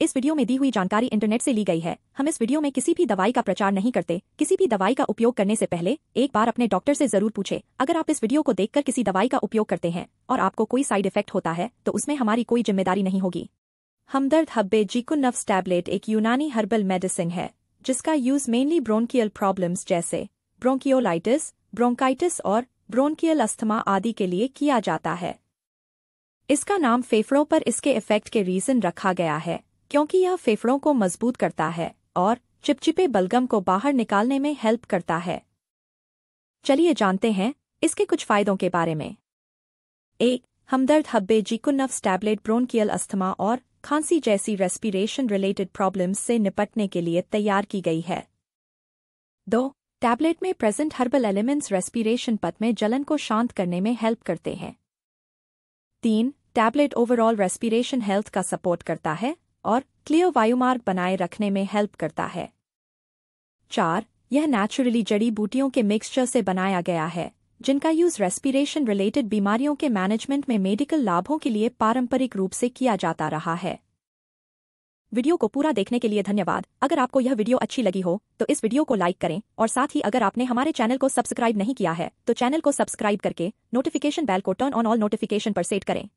इस वीडियो में दी हुई जानकारी इंटरनेट से ली गई है हम इस वीडियो में किसी भी दवाई का प्रचार नहीं करते किसी भी दवाई का उपयोग करने से पहले एक बार अपने डॉक्टर से जरूर पूछे अगर आप इस वीडियो को देखकर किसी दवाई का उपयोग करते हैं और आपको कोई साइड इफेक्ट होता है तो उसमें हमारी कोई जिम्मेदारी नहीं होगी हमदर्द हब्बे जीकुनव टैबलेट एक यूनानी हर्बल मेडिसिन है जिसका यूज मेनली ब्रोंकियल प्रॉब्लम्स जैसे ब्रोंकियोलाइटिस ब्रोंकाइटिस और ब्रोंकियल अस्थमा आदि के लिए किया जाता है इसका नाम फेफड़ों पर इसके इफेक्ट के रीजन रखा गया है क्योंकि यह फेफड़ों को मजबूत करता है और चिपचिपे बलगम को बाहर निकालने में हेल्प करता है चलिए जानते हैं इसके कुछ फायदों के बारे में एक हमदर्द हब्बे जीकुनफ्स टैबलेट ब्रोनकियल अस्थमा और खांसी जैसी रेस्पिरेशन रिलेटेड प्रॉब्लम्स से निपटने के लिए तैयार की गई है दो टैबलेट में प्रेजेंट हर्बल एलिमेंट्स रेस्पिरेशन पथ में जलन को शांत करने में हेल्प करते हैं तीन टैबलेट ओवरऑल रेस्पिरेशन हेल्थ का सपोर्ट करता है और क्लियो वायुमार्ग बनाए रखने में हेल्प करता है चार यह नेचुरली जड़ी बूटियों के मिक्सचर से बनाया गया है जिनका यूज रेस्पिरेशन रिलेटेड बीमारियों के मैनेजमेंट में मेडिकल लाभों के लिए पारंपरिक रूप से किया जाता रहा है वीडियो को पूरा देखने के लिए धन्यवाद अगर आपको यह वीडियो अच्छी लगी हो तो इस वीडियो को लाइक करें और साथ ही अगर आपने हमारे चैनल को सब्सक्राइब नहीं किया है तो चैनल को सब्सक्राइब करके नोटिफिकेशन बैल को टर्न ऑन ऑल नोटिफिकेशन पर सेट करें